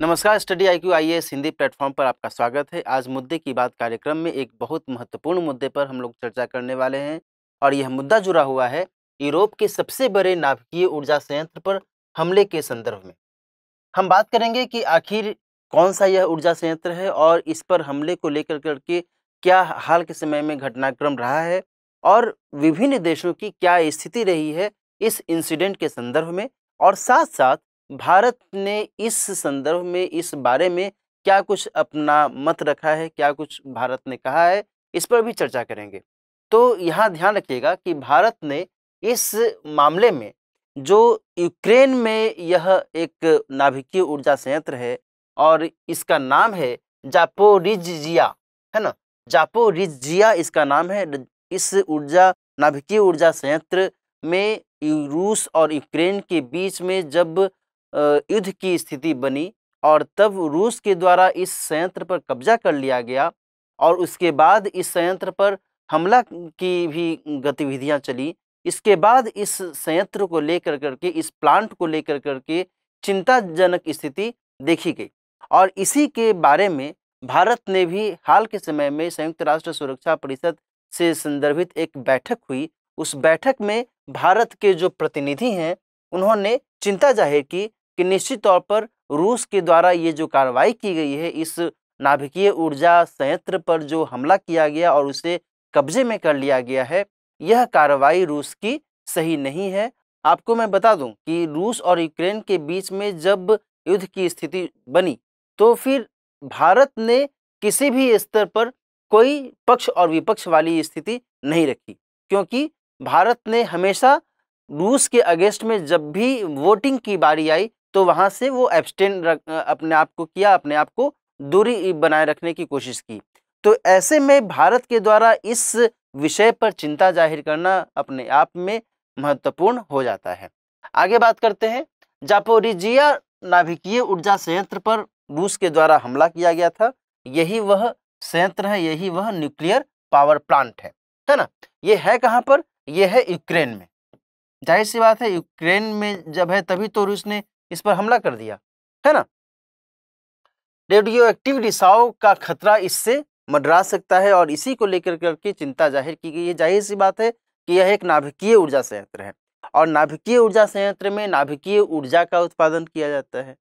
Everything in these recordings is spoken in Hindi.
नमस्कार study I Q Hindi platform पर आपका स्वागत है आज मुद्दे की बात कार्यक्रम में एक बहुत महत्वपूर्ण मुद्दे पर हम लोग चर्चा करने वाले हैं और यह मुद्दा जुड़ा हुआ है यूरोप के सबसे बड़े नाभिकीय ऊर्जा संयंत्र पर हमले के संदर्भ में हम बात करेंगे कि आखिर कौन सा यह ऊर्जा संयंत्र है और इस पर हमले को लेकर करके क्या हाल के समय में घटनाक्रम रहा है और विभिन्न देशों की क्या स्थिति रही है इस इंसिडेंट के संदर्भ में और साथ साथ भारत ने इस संदर्भ में इस बारे में क्या कुछ अपना मत रखा है क्या कुछ भारत ने कहा है इस पर भी चर्चा करेंगे तो यहाँ ध्यान रखिएगा कि भारत ने इस मामले में जो यूक्रेन में यह एक नाभिकीय ऊर्जा संयंत्र है और इसका नाम है जापोरिजिया है ना जापोरिजिया इसका नाम है इस ऊर्जा नाभिकीय ऊर्जा संयंत्र में रूस और यूक्रेन के बीच में जब युद्ध की स्थिति बनी और तब रूस के द्वारा इस संयंत्र पर कब्जा कर लिया गया और उसके बाद इस संयंत्र पर हमला की भी गतिविधियां चली इसके बाद इस संयंत्र को लेकर करके इस प्लांट को लेकर करके चिंताजनक स्थिति देखी गई और इसी के बारे में भारत ने भी हाल के समय में संयुक्त राष्ट्र सुरक्षा परिषद से संदर्भित एक बैठक हुई उस बैठक में भारत के जो प्रतिनिधि हैं उन्होंने चिंता जाहिर की कि निश्चित तौर पर रूस के द्वारा ये जो कार्रवाई की गई है इस नाभिकीय ऊर्जा संयंत्र पर जो हमला किया गया और उसे कब्जे में कर लिया गया है यह कार्रवाई रूस की सही नहीं है आपको मैं बता दूं कि रूस और यूक्रेन के बीच में जब युद्ध की स्थिति बनी तो फिर भारत ने किसी भी स्तर पर कोई पक्ष और विपक्ष वाली स्थिति नहीं रखी क्योंकि भारत ने हमेशा रूस के अगेंस्ट में जब भी वोटिंग की बारी आई तो वहाँ से वो एब्सटेन अपने आप को किया अपने आप को दूरी बनाए रखने की कोशिश की तो ऐसे में भारत के द्वारा इस विषय पर चिंता जाहिर करना अपने आप में महत्वपूर्ण हो जाता है आगे बात करते हैं जापोरिजिया नाभिकीय ऊर्जा संयंत्र पर रूस के द्वारा हमला किया गया था यही वह संयंत्र है यही वह न्यूक्लियर पावर प्लांट है है ना ये है कहाँ पर यह है यूक्रेन में जाहिर सी बात है यूक्रेन में जब है तभी तो रूस ने इस पर हमला कर दिया है ना रेडियो एक्टिव रिसाव का खतरा इससे मडरा सकता है और इसी को लेकर करके चिंता जाहिर की गई है जाहिर सी बात है कि यह एक नाभिकीय ऊर्जा संयंत्र है और नाभिकीय ऊर्जा संयंत्र में नाभिकीय ऊर्जा का उत्पादन किया जाता है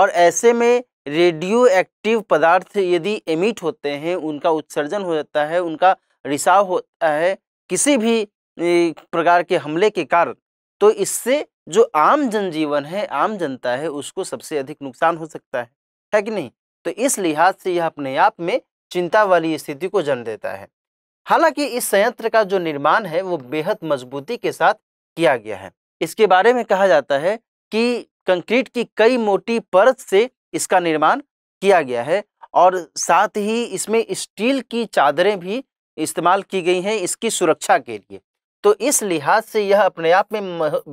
और ऐसे में रेडियो एक्टिव पदार्थ यदि एमिट होते हैं उनका उत्सर्जन हो जाता है उनका रिसाव होता है किसी भी प्रकार के हमले के कारण तो इससे जो आम जनजीवन है आम जनता है उसको सबसे अधिक नुकसान हो सकता है है कि नहीं तो इस लिहाज से यह अपने आप में चिंता वाली स्थिति को जन्म देता है हालांकि इस संयंत्र का जो निर्माण है वो बेहद मजबूती के साथ किया गया है इसके बारे में कहा जाता है कि कंक्रीट की कई मोटी परत से इसका निर्माण किया गया है और साथ ही इसमें स्टील की चादरें भी इस्तेमाल की गई हैं इसकी सुरक्षा के लिए तो इस लिहाज से यह अपने आप में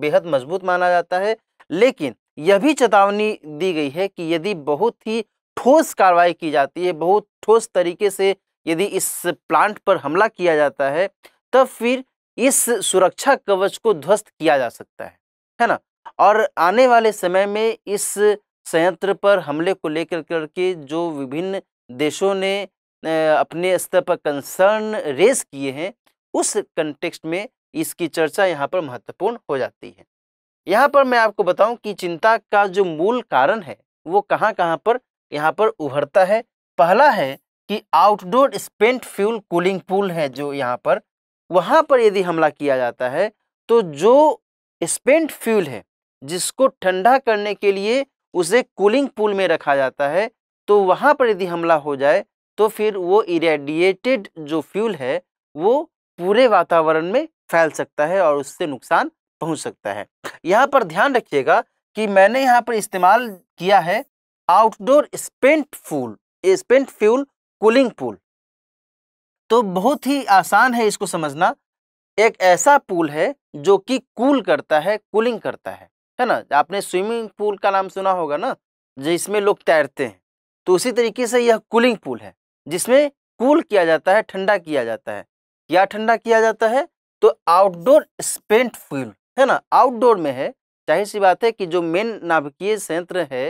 बेहद मजबूत माना जाता है लेकिन यह भी चेतावनी दी गई है कि यदि बहुत ही ठोस कार्रवाई की जाती है बहुत ठोस तरीके से यदि इस प्लांट पर हमला किया जाता है तब फिर इस सुरक्षा कवच को ध्वस्त किया जा सकता है है ना और आने वाले समय में इस संयंत्र पर हमले को लेकर करके जो विभिन्न देशों ने अपने स्तर पर कंसर्न रेज किए हैं उस कंटेक्स्ट में इसकी चर्चा यहाँ पर महत्वपूर्ण हो जाती है यहाँ पर मैं आपको बताऊं कि चिंता का जो मूल कारण है वो कहाँ कहाँ पर यहाँ पर उभरता है पहला है कि outdoor spent fuel cooling pool है जो यहाँ पर वहाँ पर यदि हमला किया जाता है तो जो स्पेंट फ्यूल है जिसको ठंडा करने के लिए उसे कूलिंग पूल में रखा जाता है तो वहाँ पर यदि हमला हो जाए तो फिर वो इरेडिएटेड जो फ्यूल है वो पूरे वातावरण में फैल सकता है और उससे नुकसान पहुँच सकता है यहाँ पर ध्यान रखिएगा कि मैंने यहाँ पर इस्तेमाल किया है outdoor spent fuel spent fuel cooling pool तो बहुत ही आसान है इसको समझना एक ऐसा पूल है जो कि कूल करता है कूलिंग करता है है ना आपने स्विमिंग पूल का नाम सुना होगा ना जिसमें लोग तैरते हैं तो उसी तरीके से यह कूलिंग पूल है जिसमें कूल किया जाता है ठंडा किया जाता है क्या ठंडा किया जाता है तो आउटडोर स्पेंट फ्यूल है ना आउटडोर में है जाहिर सी बात है कि जो मेन नाभिकीय संयंत्र है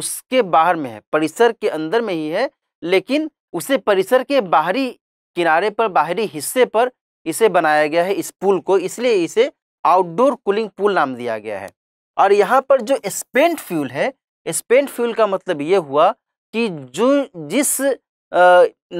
उसके बाहर में है परिसर के अंदर में ही है लेकिन उसे परिसर के बाहरी किनारे पर बाहरी हिस्से पर इसे बनाया गया है इस पुल को इसलिए इसे आउटडोर कूलिंग पूल नाम दिया गया है और यहाँ पर जो स्पेंट फ्यूल है स्पेंट फ्यूल का मतलब ये हुआ कि जो जिस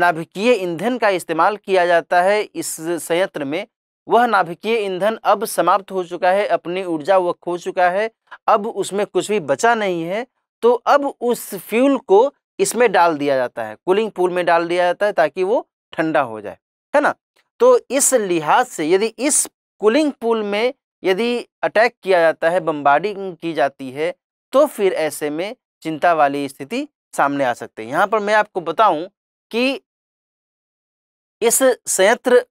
नाभिकीय ईंधन का इस्तेमाल किया जाता है इस संयंत्र में वह नाभिकीय ईंधन अब समाप्त हो चुका है अपनी ऊर्जा वह खो चुका है अब उसमें कुछ भी बचा नहीं है तो अब उस फ्यूल को इसमें डाल दिया जाता है कूलिंग पूल में डाल दिया जाता है ताकि वो ठंडा हो जाए है ना तो इस लिहाज से यदि इस कूलिंग पूल में यदि अटैक किया जाता है बम्बारिंग की जाती है तो फिर ऐसे में चिंता वाली स्थिति सामने आ सकती है यहाँ पर मैं आपको बताऊं कि इस संयंत्र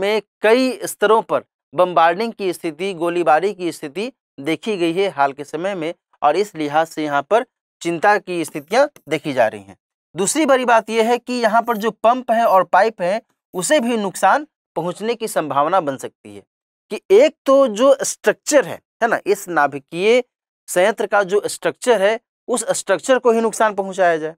में कई स्तरों पर बम्बार्डिंग की स्थिति गोलीबारी की स्थिति देखी गई है हाल के समय में और इस लिहाज से यहाँ पर चिंता की स्थितियाँ देखी जा रही हैं दूसरी बड़ी बात यह है कि यहाँ पर जो पंप है और पाइप है उसे भी नुकसान पहुँचने की संभावना बन सकती है कि एक तो जो स्ट्रक्चर है है ना इस नाभिकीय संयंत्र का जो स्ट्रक्चर है उस स्ट्रक्चर को ही नुकसान पहुंचाया जाए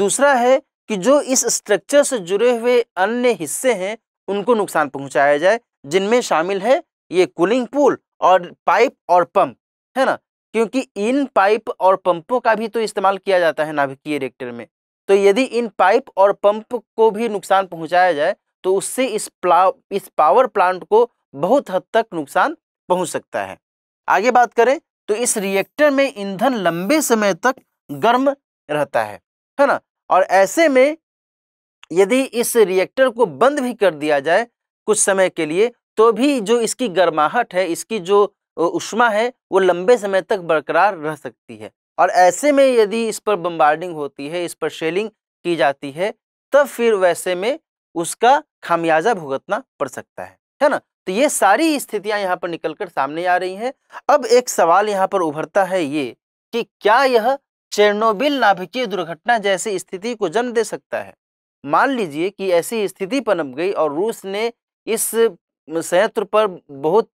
दूसरा है कि जो इस स्ट्रक्चर से जुड़े हुए अन्य हिस्से हैं उनको नुकसान पहुंचाया जाए जिनमें शामिल है ये कूलिंग पूल और पाइप और पंप है ना क्योंकि इन पाइप और पंपों का भी तो इस्तेमाल किया जाता है नाभिकीय रिएक्टर में तो यदि इन पाइप और पंप को भी नुकसान पहुंचाया जाए तो उससे इस प्ला इस पावर प्लांट को बहुत हद तक नुकसान पहुंच सकता है आगे बात करें तो इस रिएक्टर में ईंधन लंबे समय तक गर्म रहता है है ना और ऐसे में यदि इस रिएक्टर को बंद भी कर दिया जाए कुछ समय के लिए तो भी जो इसकी गर्माहट है इसकी जो उष्मा है वो लंबे समय तक बरकरार रह सकती है और ऐसे में यदि इस पर बम्बार्डिंग होती है इस पर शेलिंग की जाती है तब फिर वैसे में उसका खामियाजा भुगतना पड़ सकता है है ना तो ये सारी स्थितियां यहाँ पर निकलकर सामने आ रही हैं अब एक सवाल यहाँ पर उभरता है ये कि क्या यह चेरनोबिल नाभिकीय दुर्घटना जैसी स्थिति को जन्म दे सकता है मान लीजिए कि ऐसी स्थिति पनप गई और रूस ने इस संयंत्र पर बहुत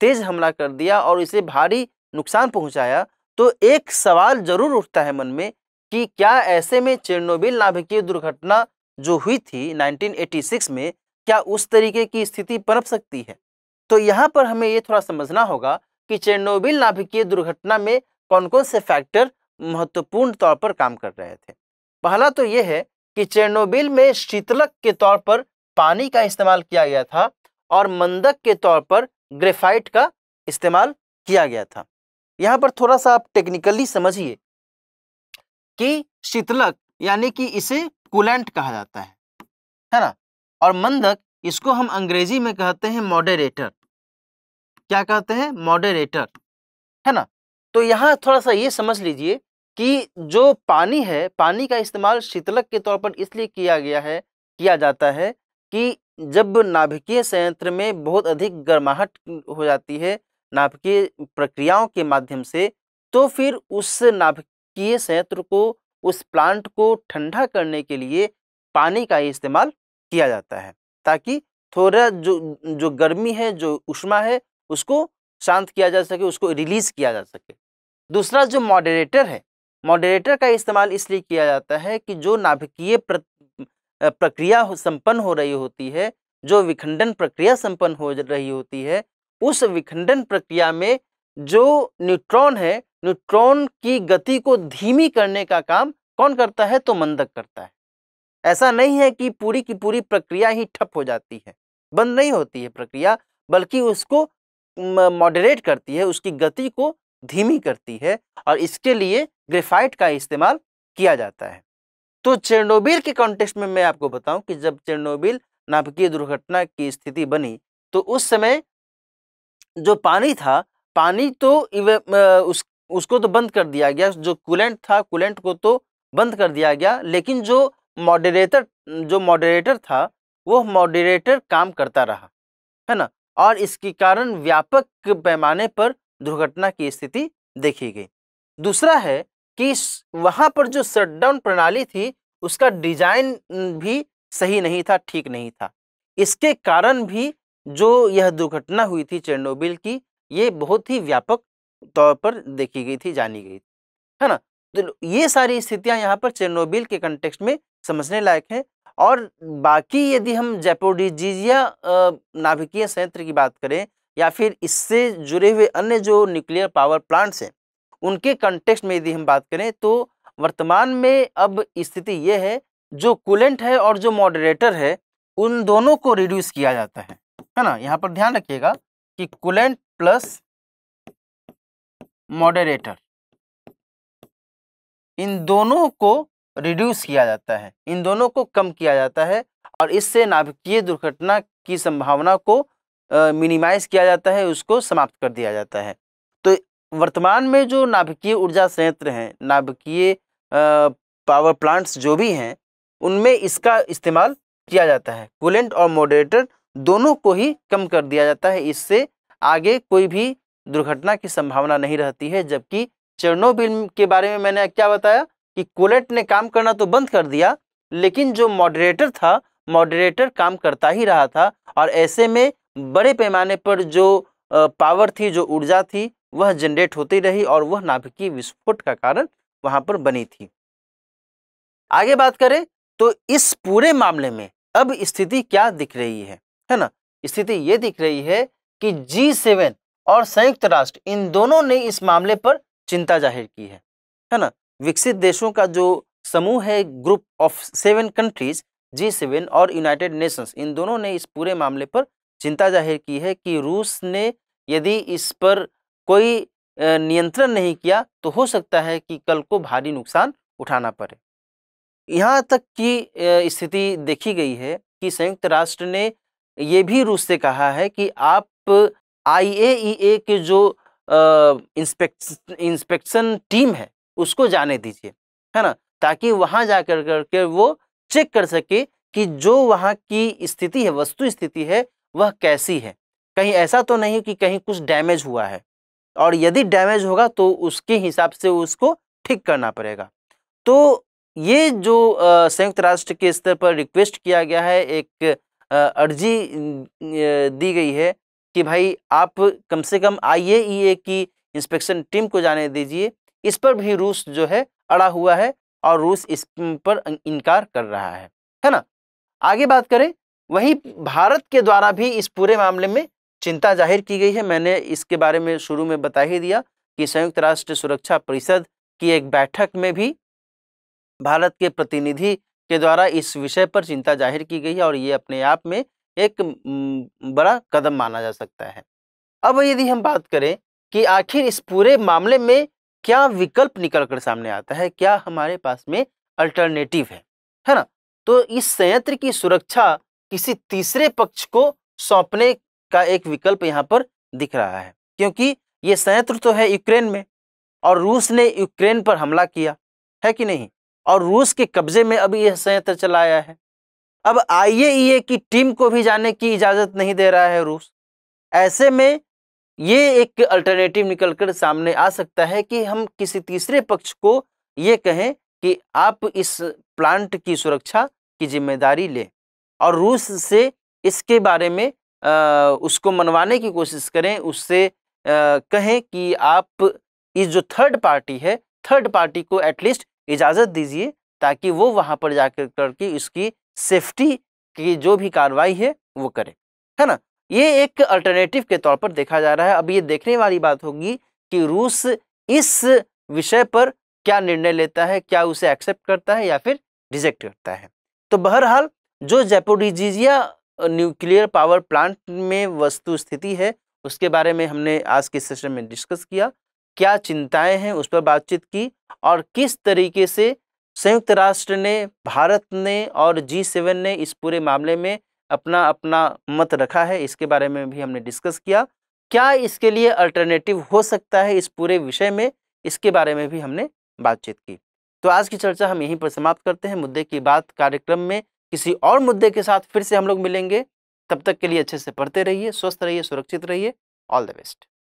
तेज हमला कर दिया और इसे भारी नुकसान पहुंचाया तो एक सवाल जरूर उठता है मन में कि क्या ऐसे में चेरनोबिल नाभिकीय दुर्घटना जो हुई थी 1986 में क्या उस तरीके की स्थिति परप सकती है तो यहाँ पर हमें ये थोड़ा समझना होगा कि चेनोबिल नाभिकीय दुर्घटना में कौन कौन से फैक्टर महत्वपूर्ण तौर पर काम कर रहे थे पहला तो यह है कि चेनोबिल में शीतलक के तौर पर पानी का इस्तेमाल किया गया था और मंदक के तौर पर ग्रेफाइट का इस्तेमाल किया गया था यहाँ पर थोड़ा सा आप टेक्निकली समझिए कि शीतलक यानी कि इसे कूलेंट कहा जाता है है ना और मंदक इसको हम अंग्रेजी में कहते हैं मॉडरेटर क्या कहते हैं मॉडरेटर है ना तो यहाँ थोड़ा सा ये समझ लीजिए कि जो पानी है पानी का इस्तेमाल शीतलक के तौर पर इसलिए किया गया है किया जाता है कि जब नाभिकीय संयंत्र में बहुत अधिक गर्माहट हो जाती है नाभिकीय प्रक्रियाओं के माध्यम से तो फिर उस नाभिकीय संयंत्र को उस प्लांट को ठंडा करने के लिए पानी का इस्तेमाल किया जाता है ताकि थोड़ा जो जो गर्मी है जो उष्मा है उसको शांत किया जा सके उसको रिलीज़ किया जा सके दूसरा जो मॉडरेटर है मॉडरेटर का इस्तेमाल इसलिए किया जाता है कि जो नाभिकीय प्र, प्रक्रिया संपन्न हो रही होती है जो विखंडन प्रक्रिया संपन्न हो रही होती है उस विखंडन प्रक्रिया में जो न्यूट्रॉन है न्यूट्रॉन की गति को धीमी करने का काम कौन करता है तो मंदक करता है ऐसा नहीं है कि पूरी की पूरी प्रक्रिया ही ठप हो जाती है बंद नहीं होती है प्रक्रिया बल्कि उसको मॉडरेट करती है उसकी गति को धीमी करती है और इसके लिए ग्रेफाइट का इस्तेमाल किया जाता है तो चेरनोबिल के कॉन्टेक्स्ट में मैं आपको बताऊं कि जब चेरनोबिल नाभिकीय दुर्घटना की स्थिति बनी तो उस समय जो पानी था पानी तो उस उसको तो बंद कर दिया गया जो कूलेंट था कूलेंट को तो बंद कर दिया गया लेकिन जो मॉडरेटर जो मॉडरेटर था वो मॉडरेटर काम करता रहा है ना और इसके कारण व्यापक पैमाने पर दुर्घटना की स्थिति देखी गई दूसरा है कि वहाँ पर जो शटडाउन प्रणाली थी उसका डिजाइन भी सही नहीं था ठीक नहीं था इसके कारण भी जो यह दुर्घटना हुई थी चेरनोबिल की ये बहुत ही व्यापक तौर पर देखी गई थी जानी गई थी है ना तो ये सारी स्थितियाँ यहाँ पर चेरनोबिल के कंटेक्स्ट में समझने लायक है और बाकी यदि हम जैपोडिजीजिया नाभिकीय संयंत्र की बात करें या फिर इससे जुड़े हुए अन्य जो न्यूक्लियर पावर प्लांट्स हैं उनके कंटेक्स्ट में यदि हम बात करें तो वर्तमान में अब स्थिति ये है जो कूलेंट है और जो मॉडरेटर है उन दोनों को रिड्यूस किया जाता है है ना यहाँ पर ध्यान रखिएगा कि कूलेंट प्लस मॉडरेटर इन दोनों को रिड्यूस किया जाता है इन दोनों को कम किया जाता है और इससे नाभिकीय दुर्घटना की संभावना को मिनिमाइज किया जाता है उसको समाप्त कर दिया जाता है तो वर्तमान में जो नाभिकीय ऊर्जा संयंत्र हैं नाभिकीय पावर प्लांट्स जो भी हैं उनमें इसका इस्तेमाल किया जाता है कूलेंट और मॉडरेटर दोनों को ही कम कर दिया जाता है इससे आगे कोई भी दुर्घटना की संभावना नहीं रहती है जबकि चरणों के बारे में मैंने क्या बताया कि कोलेट ने काम करना तो बंद कर दिया लेकिन जो मॉडरेटर था मॉडरेटर काम करता ही रहा था और ऐसे में बड़े पैमाने पर जो पावर थी जो ऊर्जा थी वह जनरेट होती रही और वह नाभिकीय विस्फोट का कारण वहां पर बनी थी आगे बात करें तो इस पूरे मामले में अब स्थिति क्या दिख रही है है ना स्थिति ये दिख रही है कि जी सेवन और संयुक्त राष्ट्र इन दोनों ने इस मामले पर चिंता जाहिर की है है ना विकसित देशों का जो समूह है group of seven countries G seven और यूनाइटेड नेशंस इन दोनों ने इस पूरे मामले पर चिंता जाहिर की है कि रूस ने यदि इस पर कोई नियंत्रण नहीं किया तो हो सकता है कि कल को भारी नुकसान उठाना पड़े यहाँ तक की स्थिति देखी गई है कि संयुक्त राष्ट्र ने ये भी रूस से कहा है कि आप आई e के जो इंस्पेक्शन टीम है उसको जाने दीजिए है ना ताकि वहाँ जा कर करके वो चेक कर सके कि जो वहाँ की स्थिति है वस्तु स्थिति है वह कैसी है कहीं ऐसा तो नहीं कि कहीं कुछ डैमेज हुआ है और यदि डैमेज होगा तो उसके हिसाब से उसको ठीक करना पड़ेगा तो ये जो संयुक्त राष्ट्र के स्तर पर रिक्वेस्ट किया गया है एक अर्जी दी गई है कि भाई आप कम से कम आई की इंस्पेक्शन टीम को जाने दीजिए इस पर भी रूस जो है अड़ा हुआ है और रूस इस पर इनकार कर रहा है है ना आगे बात करें वहीं भारत के द्वारा भी इस पूरे मामले में चिंता जाहिर की गई है मैंने इसके बारे में शुरू में बता ही दिया कि संयुक्त राष्ट्र सुरक्षा परिषद की एक बैठक में भी भारत के प्रतिनिधि के द्वारा इस विषय पर चिंता जाहिर की गई है और ये अपने आप में एक बड़ा कदम माना जा सकता है अब यदि हम बात करें कि आखिर इस पूरे मामले में क्या विकल्प निकल कर सामने आता है क्या हमारे पास में अल्टरनेटिव है है ना तो इस संयंत्र की सुरक्षा किसी तीसरे पक्ष को सौंपने का एक विकल्प यहाँ पर दिख रहा है क्योंकि ये संयंत्र तो है यूक्रेन में और रूस ने यूक्रेन पर हमला किया है कि नहीं और रूस के कब्जे में अभी यह संयंत्र चलाया है अब आईएईए की टीम को भी जाने की इजाज़त नहीं दे रहा है रूस ऐसे में ये एक अल्टरनेटिव निकलकर सामने आ सकता है कि हम किसी तीसरे पक्ष को ये कहें कि आप इस प्लांट की सुरक्षा की जिम्मेदारी लें और रूस से इसके बारे में आ, उसको मनवाने की कोशिश करें उससे आ, कहें कि आप इस जो थर्ड पार्टी है थर्ड पार्टी को एटलीस्ट इजाज़त दीजिए ताकि वो वहाँ पर जाकर करके इसकी सेफ्टी की जो भी कार्रवाई है वो करें है ना ये एक अल्टरनेटिव के तौर पर देखा जा रहा है अब ये देखने वाली बात होगी कि रूस इस विषय पर क्या निर्णय लेता है क्या उसे एक्सेप्ट करता है या फिर रिजेक्ट करता है तो बहरहाल जो जेपोडिजीजिया न्यूक्लियर पावर प्लांट में वस्तु स्थिति है उसके बारे में हमने आज के सेशन में डिस्कस किया क्या चिंताएं हैं उस पर बातचीत की और किस तरीके से संयुक्त राष्ट्र ने भारत ने और जी सेवन ने इस पूरे मामले में अपना अपना मत रखा है इसके बारे में भी हमने डिस्कस किया क्या इसके लिए अल्टरनेटिव हो सकता है इस पूरे विषय में इसके बारे में भी हमने बातचीत की तो आज की चर्चा हम यहीं पर समाप्त करते हैं मुद्दे की बात कार्यक्रम में किसी और मुद्दे के साथ फिर से हम लोग मिलेंगे तब तक के लिए अच्छे से पढ़ते रहिए स्वस्थ रहिए सुरक्षित रहिए ऑल द बेस्ट